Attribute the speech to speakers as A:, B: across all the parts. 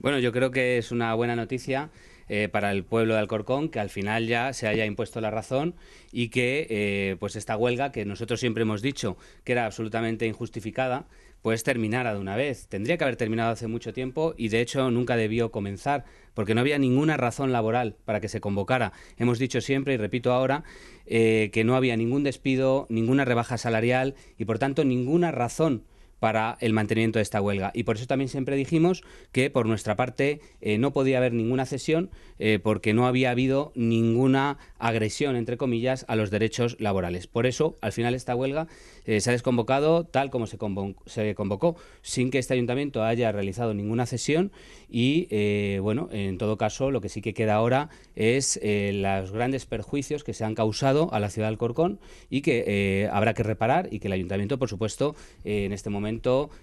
A: Bueno, yo creo que es una buena noticia eh, para el pueblo de Alcorcón que al final ya se haya impuesto la razón y que eh, pues esta huelga que nosotros siempre hemos dicho que era absolutamente injustificada pues terminara de una vez. Tendría que haber terminado hace mucho tiempo y de hecho nunca debió comenzar porque no había ninguna razón laboral para que se convocara. Hemos dicho siempre y repito ahora eh, que no había ningún despido, ninguna rebaja salarial y por tanto ninguna razón para el mantenimiento de esta huelga. Y por eso también siempre dijimos que por nuestra parte eh, no podía haber ninguna cesión eh, porque no había habido ninguna agresión, entre comillas, a los derechos laborales. Por eso, al final, esta huelga eh, se ha desconvocado tal como se, se convocó, sin que este ayuntamiento haya realizado ninguna cesión. Y, bueno, en todo caso, lo que sí que queda ahora es los grandes perjuicios que se han causado a la ciudad de Alcorcón y que habrá que reparar y que el ayuntamiento, por supuesto, en este momento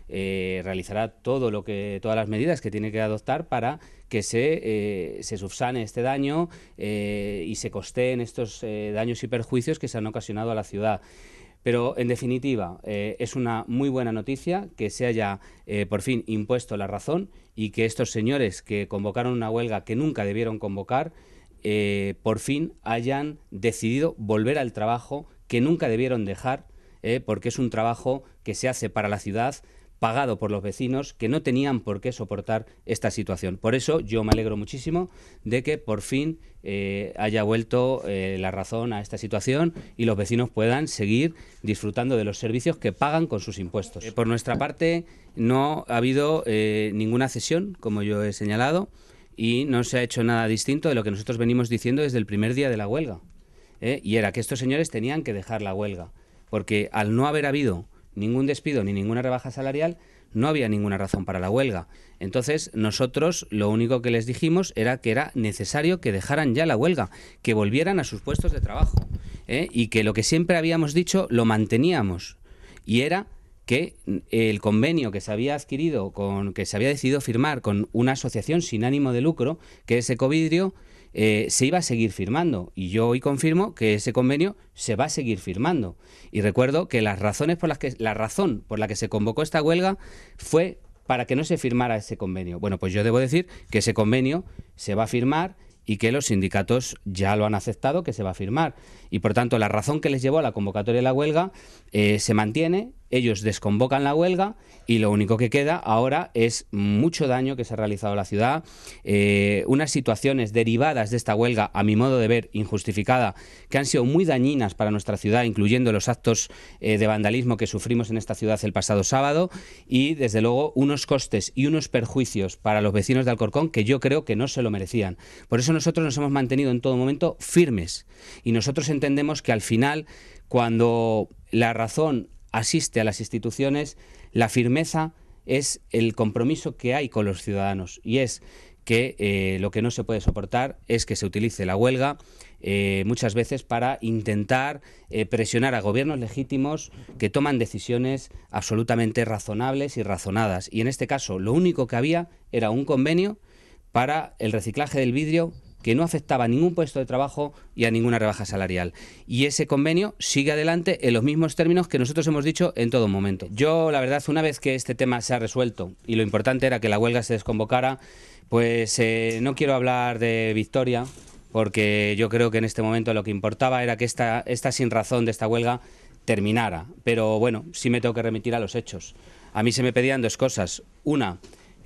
A: eh, realizará todo lo que, todas las medidas que tiene que adoptar para que se, eh, subsane este daño eh, y se costeen estos daños y perjuicios que se han ocasionado a la ciudad. Pero, en definitiva, es una muy buena noticia que se haya por fin impuesto la razón y que estos señores que convocaron una huelga que nunca debieron convocar, por fin hayan decidido volver al trabajo que nunca debieron dejar ¿eh? porque es un trabajo que se hace para la ciudad, pagado por los vecinos que no tenían por qué soportar esta situación. Por eso yo me alegro muchísimo de que por fin eh, haya vuelto eh, la razón a esta situación y los vecinos puedan seguir disfrutando de los servicios que pagan con sus impuestos. por nuestra parte no ha habido ninguna cesión, como yo he señalado, y no se ha hecho nada distinto de lo que nosotros venimos diciendo desde el primer día de la huelga. y era que estos señores tenían que dejar la huelga porque al no haber habido ningún despido ni ninguna rebaja salarial, no había ninguna razón para la huelga. Entonces, nosotros lo único que les dijimos era que era necesario que dejaran ya la huelga, que volvieran a sus puestos de trabajo ¿eh? y que lo que siempre habíamos dicho lo manteníamos y era que eh, el convenio que se había adquirido, con, que se había decidido firmar con una asociación sin ánimo de lucro, que es Ecovidrio, eh, se iba a seguir firmando. Y yo hoy confirmo que ese convenio se va a seguir firmando. Y recuerdo que las razones por las que la razón por la que se convocó esta huelga fue para que no se firmara ese convenio. Bueno, pues yo debo decir que ese convenio se va a firmar y que los sindicatos ya lo han aceptado que se va a firmar. Y por tanto, la razón que les llevó a la convocatoria de la huelga eh, se mantiene ellos desconvocan la huelga y lo único que queda ahora es mucho daño que se ha realizado a la ciudad, eh, unas situaciones derivadas de esta huelga, a mi modo de ver, injustificada, que han sido muy dañinas para nuestra ciudad, incluyendo los actos eh, de vandalismo que sufrimos en esta ciudad el pasado sábado, y desde luego unos costes y unos perjuicios para los vecinos de Alcorcón que yo creo que no se lo merecían. Por eso nosotros nos hemos mantenido en todo momento firmes y nosotros entendemos que al final, cuando la razón asiste a las instituciones, la firmeza es el compromiso que hay con los ciudadanos y es que eh, lo que no se puede soportar es que se utilice la huelga eh, muchas veces para intentar eh, presionar a gobiernos legítimos que toman decisiones absolutamente razonables y razonadas. Y en este caso lo único que había era un convenio para el reciclaje del vidrio que no afectaba a ningún puesto de trabajo y a ninguna rebaja salarial. Y ese convenio sigue adelante en los mismos términos que nosotros hemos dicho en todo momento. Yo, la verdad, una vez que este tema se ha resuelto y lo importante era que la huelga se desconvocara, pues eh, no quiero hablar de victoria, porque yo creo que en este momento lo que importaba era que esta, esta sin razón de esta huelga terminara. Pero bueno, sí me tengo que remitir a los hechos. A mí se me pedían dos cosas. Una,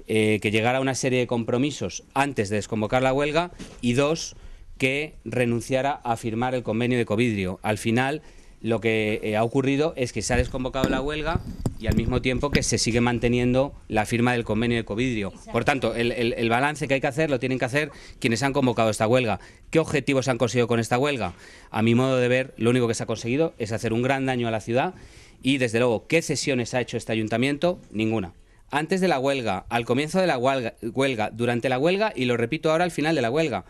A: eh, que llegara a una serie de compromisos antes de desconvocar la huelga y dos, que renunciara a firmar el convenio de Covidrio. Al final, lo que eh, ha ocurrido es que se ha desconvocado la huelga y al mismo tiempo que se sigue manteniendo la firma del convenio de Covidrio. Por tanto, el, balance que hay que hacer lo tienen que hacer quienes han convocado esta huelga. ¿Qué objetivos han conseguido con esta huelga? A mi modo de ver, lo único que se ha conseguido es hacer un gran daño a la ciudad y, desde luego, ¿qué sesiones ha hecho este ayuntamiento? Ninguna antes de la huelga, al comienzo de la huelga, durante la huelga y lo repito ahora al final de la huelga.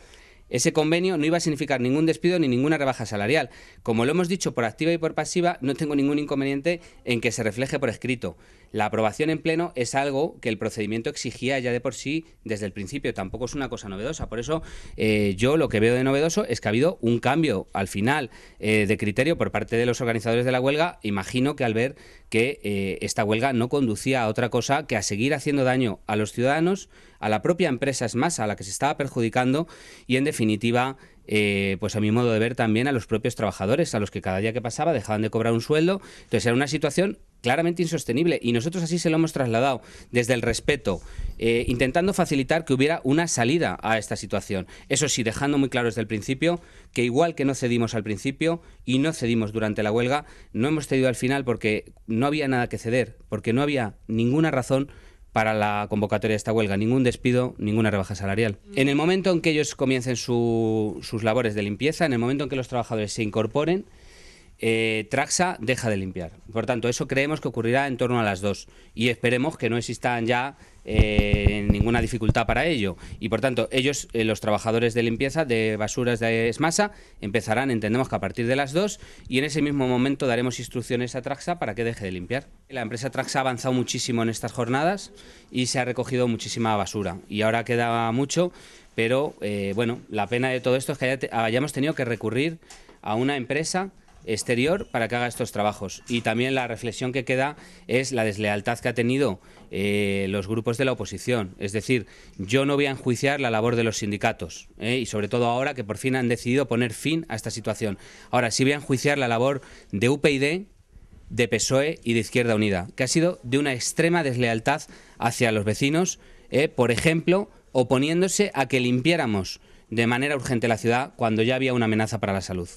A: Ese convenio no iba a significar ningún despido ni ninguna rebaja salarial. Como lo hemos dicho por activa y por pasiva, no tengo ningún inconveniente en que se refleje por escrito. La aprobación en pleno es algo que el procedimiento exigía ya de por sí desde el principio, tampoco es una cosa novedosa. Por eso eh, yo lo que veo de novedoso es que ha habido un cambio al final eh, de criterio por parte de los organizadores de la huelga. Imagino que al ver que eh, esta huelga no conducía a otra cosa que a seguir haciendo daño a los ciudadanos, a la propia empresa es más, a la que se estaba perjudicando y en definitiva pues a mi modo de ver también a los propios trabajadores, a los que cada día que pasaba dejaban de cobrar un sueldo. Entonces era una situación claramente insostenible y nosotros así se lo hemos trasladado desde el respeto, eh, intentando facilitar que hubiera una salida a esta situación. Eso sí, dejando muy claro desde el principio que igual que no cedimos al principio y no cedimos durante la huelga, no hemos cedido al final porque no había nada que ceder, porque no había ninguna razón para la convocatoria de esta huelga. Ningún despido, ninguna rebaja salarial. Mm. En el momento en que ellos comiencen sus labores de limpieza, en el momento en que los trabajadores se incorporen, eh, Traxa deja de limpiar. Por tanto, eso creemos que ocurrirá en torno a las 2 y esperemos que no existan ya eh, ninguna dificultad para ello. Y por tanto, ellos, eh, los trabajadores de limpieza de basuras de Esmasa, empezarán, entendemos que a partir de las dos... y en ese mismo momento daremos instrucciones a Traxa para que deje de limpiar. La empresa Traxa ha avanzado muchísimo en estas jornadas y se ha recogido muchísima basura y ahora queda mucho, pero bueno, la pena de todo esto es que hayamos tenido que recurrir a una empresa exterior para que haga estos trabajos. Y también la reflexión que queda es la deslealtad que ha tenido eh, los grupos de la oposición. Es decir, yo no voy a enjuiciar la labor de los sindicatos eh, y sobre todo ahora que por fin han decidido poner fin a esta situación. Ahora sí voy a enjuiciar la labor de UPyD, de PSOE y de Izquierda Unida, que ha sido de una extrema deslealtad hacia los vecinos, eh, por ejemplo, oponiéndose a que limpiáramos de manera urgente la ciudad cuando ya había una amenaza para la salud.